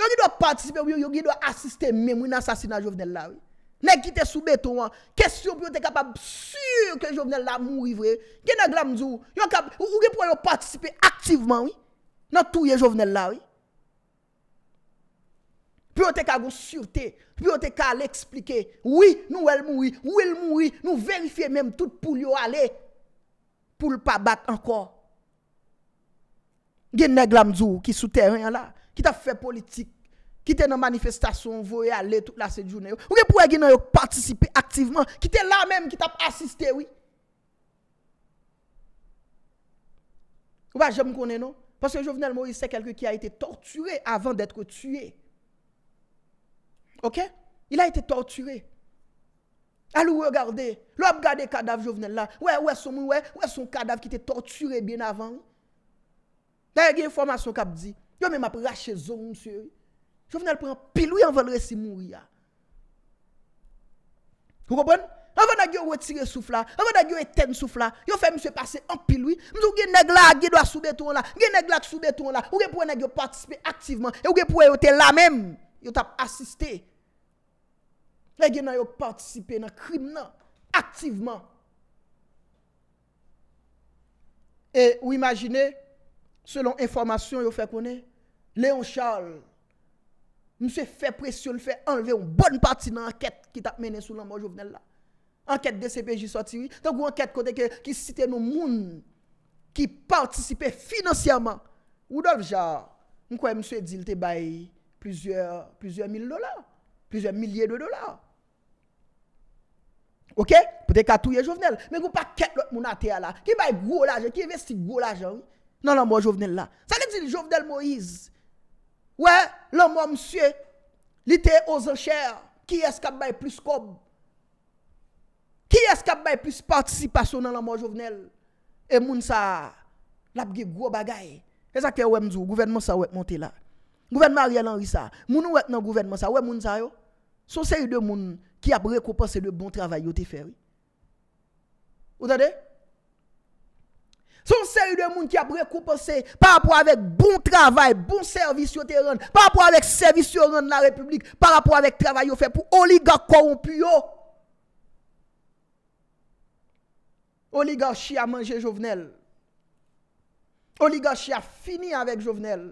yon gen do a partisipe, yon gen do a asiste mem wè nan sasina jovenel la wè, nan kite soubeton wè, kesyon pou yon te kapab sur ke jovenel la mou ivre, gen nan glamzou, yon kapab, ou gen pou wè yon partisipe aktiveman wè, nan touye jovenel la wè. Pwè yon te ka goun surete, pwè yon te ka l'explike, wè, nou wè l'moui, wè l'moui, nou verifye mèm tout pou l'yo ale, pou l'pa bat ankor. Gen ne glamzou ki sou terren yon la, ki ta fè politik, ki te nan manifestasyon, vò yon e ale, tout la se jounen yon, wè pou wè e gen yon yon participe aktiveman, ki te la mèm, ki ta asiste wè. Wè, jè m konen nou, pwè se Jovenel Moïse se kelke ki a ite torturè avan detre tuey, Ok? Il a été torturé. Allez, regardez. regardez regardez cadavre Jovenel là. Ouais, ouais, son, ouais, ouais, son cadavre qui était torturé bien avant. Là, il y a une information qui dit. Yo même après raché zone, monsieur. Jovenel prend pile, pilou et si le mourir. Vous comprenez? Avant de retirer souffle là, avant de éteindre souffle là, yo fait monsieur passer en pile lui. avez gen nèg là, gen doit sous béton là, qui nèg là sous béton là, ou gen pour nèg participer activement et ou gen pour sont là même, yo t'a assisté Fè gen nan yo partisipe nan krim nan, aktiveman. E ou imagine, selon informasyon yo fè konen, Leon Charles, mse fè presyon, fè anleve ou bon parti nan anket ki tap mene sou lan mou jounel la. Anket DCPJ Sotiri, tan kou anket kote ki site nou moun ki partisipe financiyaman. Ou do vja, mkwen mse di lte bayi plusieurs mil dolar. Pizwe milye do do la. Ok? Pote katouye jovenel. Men goupa ket lout moun atea la. Ki bay go la jen. Ki investi go la jen. Non, nan lan moun jovenel la. Sa li di jovenel Moïse? Ouè? Lan moun msye. Li te ozon chèr. Ki eskab bay plus kom? Ki eskab bay plus participasyon nan lan moun jovenel? E moun sa. Lap gif go bagay. E sa ke wè mzou. Gouven monsa wè mante la. Gouven moun a rè nan risa. Moun nou wè nan gouven monsa. Wè moun sa yo? Son se yu de moun ki ap rekupase de bon travay bon yo te fè? Ou dade? Son se yu de moun ki ap rekupase pa ap wèk bon travay, bon servis yo te rèn, pa ap wèk servis yo rèn la republik, pa ap wèk travay yo fè pou oliga koronpuyo? Oligashi a manje jovenel. Oligashi a fini avèk jovenel.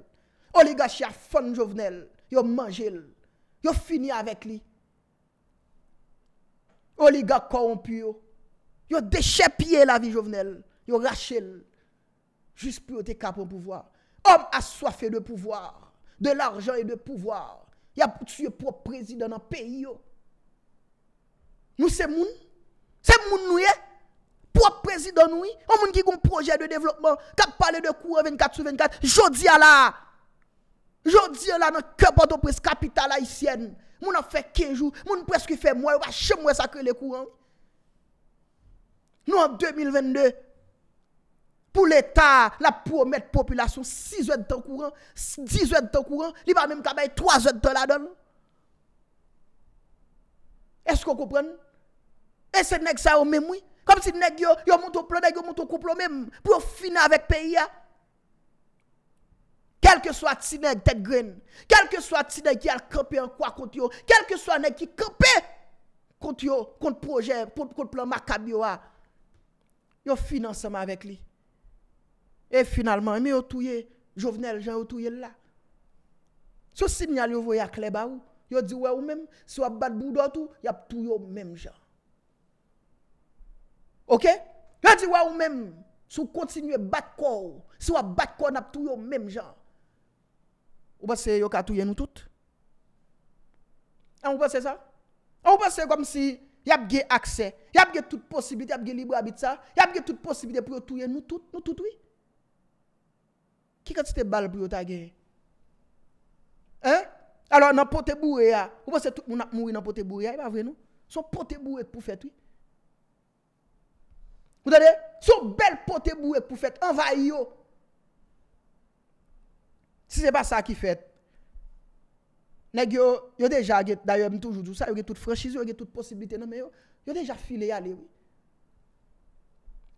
Oligashi a fon jovenel. Yo manje lè. Yo fini avèk li. Oli gak koron pyo. Yo deche pye la vi jovenel. Yo Rachel. Jus pyo te ka pou pouvoar. Om aswa fe de pouvoar. De l'arjan e de pouvoar. Ya poutu yo pro prezidon an peyo. Nou se moun. Se moun nouye. Pro prezidon nouye. O moun ki goun proje de devlopman. Kak pale de kou 24-24. Jodi ala. A. Jodi yon e la nan ke bado prez kapital la isyen, moun an fe kejou, moun preski fe mwen, wache mwen sakre le kouran. Nou an 2022, pou l'Etat la pou omet populasyon 6 oued ton kouran, 10 oued ton kouran, li ba mèm kaba yon 3 oued ton la don. E skon koupren? E se nèk sa ou mèm wè? Kom si nèk yo moun tou plon, nèk yo moun tou kouplon mèm pou yo fina avèk peyi ya? kelke swa tsinèk te gwen, kelke swa tsinèk ki al kèpe an kwa kont yo, kelke swa nèk ki kèpe kont yo, kont projè, kont plan makab yo a, ah, yo finanseman avèk li. E finalman, mi yo touye, jovenel jan yo touye la. So sinyal yo vwe ya kleba ou, yo di wè ou mèm, si wap bat boudou an tou, ya pou tou yo mèm jan. Ok? Yo di wè ou mèm, sou kont sinye bat kon ou, si wap bat kon ap tou yo mèm jan. Ou pa se yo ka touye nou tout? Ou pa se sa? Ou pa se kom si yap ge akse? Yap ge tout posibite, yap ge libra bit sa? Yap ge tout posibite pou yo touye nou tout? Nou tout oui? Ki kat se te bal pou yo ta ge? Hein? Alors nan pote boue ya? Ou pa se tout mou na moui nan pote boue ya? Y e pa vre nou? Son pote boue pou fèt oui? Mou dade? Son bel pote boue pou fèt. Envaye yo. Si se ba sa ki fèt, neg yo, yo deja, d'ailleurs, mi m'm toujoujou sa, yo ge tout franchise, yo ge tout posibilite, non, yo deja file yale yo.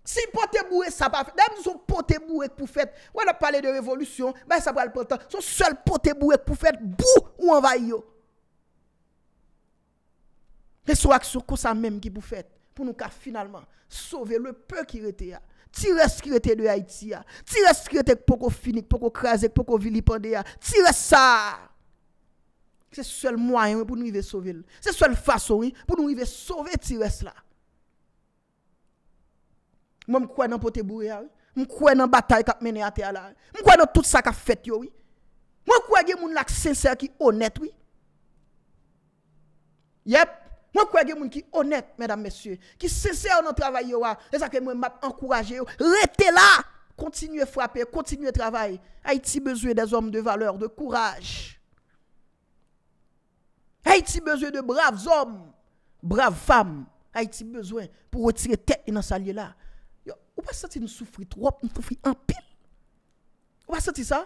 Si pote bouè sa pa fèt, dem sou pote bouè pou fèt, wè la pale de revolutyon, son sel pote bouè pou fèt, bou, ou envay yo. Se sou ak sou kosan mèm ki pou fèt, pou nou ka finalman, souve le peu ki rete ya. Tires kirete de ya iti ya. Tires kirete pou kou finik, pou kou kreze, pou kou vilipon de ya. Tires sa. Se swel mwayen pou nou ive sove. Se swel fason pou nou ive sove Tires la. Mwen mkwen nan potebou ya. Mwen mkwen nan batay kap mene ate ala. Mwen mkwen nan tout sa kap fet yo. Mwen mkwen gen moun lak senser ki onet. Yep. Mwen kwege moun ki onet, mèdam mesye, ki sese an an travay yo ah. a, le sakè mwen map an kouraje yo, rete la, kontinu e frape, kontinu e travay, hayti bezwe de zom de valeur, de kouraj. Hayti bezwe de brav zom, brav fam, hayti bezwe pou retire tek nan sa liye la. Ou pa senti nou soufri trop, nou soufri an pil? Ou pa senti sa?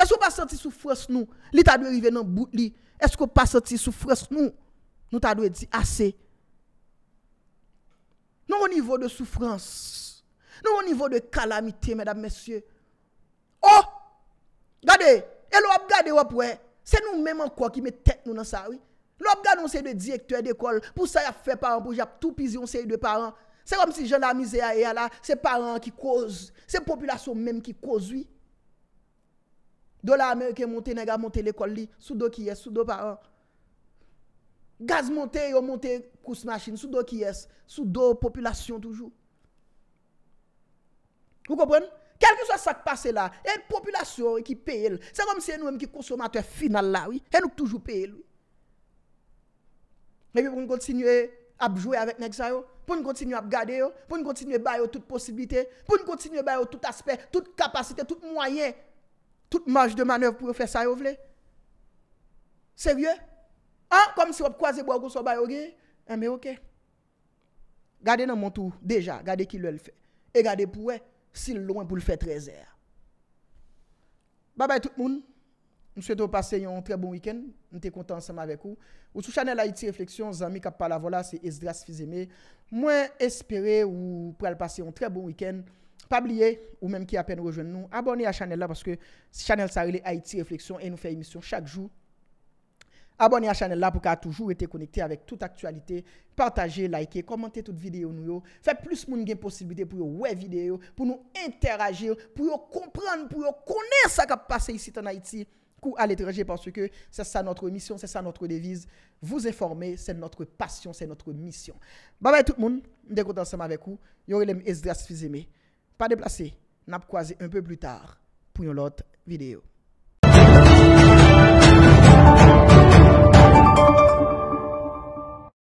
Esko pa senti soufres nou? Li ta dwe rive nan bout li? Esko pa senti soufres nou? Nou ta dwe di ase. Nou yon nivou de soufrans. Nou yon nivou de kalamite, mèdame, mèsyè. Oh! Gade! E lò ap gade wap wè. Se nou mèm an kwa ki mè tek nou nan sa, wè. Lò ap gade, nou se yon de direktor d'ekol. Pou sa yon fè paran, pou jap tout pizyon se yon de paran. Se kom si jendamize a yon la, se paran ki koz, se populasyon mèm ki koz wè. Dò la amè yon ke montè nega, montè l'ekol li, soudo ki yè, soudo paran. gaz montè yo montè kous machin, sou do ki yes, sou do populasyon toujou. Ou kopren? Kèl ki sa sak pase la, e populasyon ki peye lou. Se kom si e nou em ki konsomate final la, e nou k toujou peye lou. Mè bi pou nou kontinye apjouè avèk nèk sa yo, pou nou kontinye apgade yo, pou nou kontinye bayo tout posibite, pou nou kontinye bayo tout aspe, tout kapasite, tout mwayen, tout manj de manev pou yo fè sa yo vle. Sèrye? A, ah, kom si wap kwa ze bo akou so bayo ge, e me ok. Ah, gade nan montou, deja, gade ki lè l'fè. E gade pou wè, si l'lou an pou l'fè trezè. Babay tout moun. Mou sou eto passe yon tre bon wikèn. Mou te kontan seman vek ou. Ou sou chanel Haiti Reflexion, zami kap pala vola, se es dras fizeme. Mwen espere ou pral passe yon tre bon wikèn. Pabliye, ou menm ki apen rejwen nou, abonye a chanel la, paske si chanel sa rele Haiti Reflexion e nou fè emisyon chak jou, abone a chanel la pou ka toujou ete konekte avek tout aktualite, partaje, like, komante tout videyo nou yo, fe plis moun gen posibite pou yo we videyo, pou nou interaje, pou yo kompran, pou yo kone sa kap pase isi tan Haiti, pou aletreje, pwanswe ke se sa notre misyon, se sa notre devise, vous informe, se notre pasyon, se notre misyon. Ba bay tout moun, m dekote ansama vek ou, yonre lem es dras fize me, pa deplase, nap kwaze un peu plu tar, pou yon lot videyo.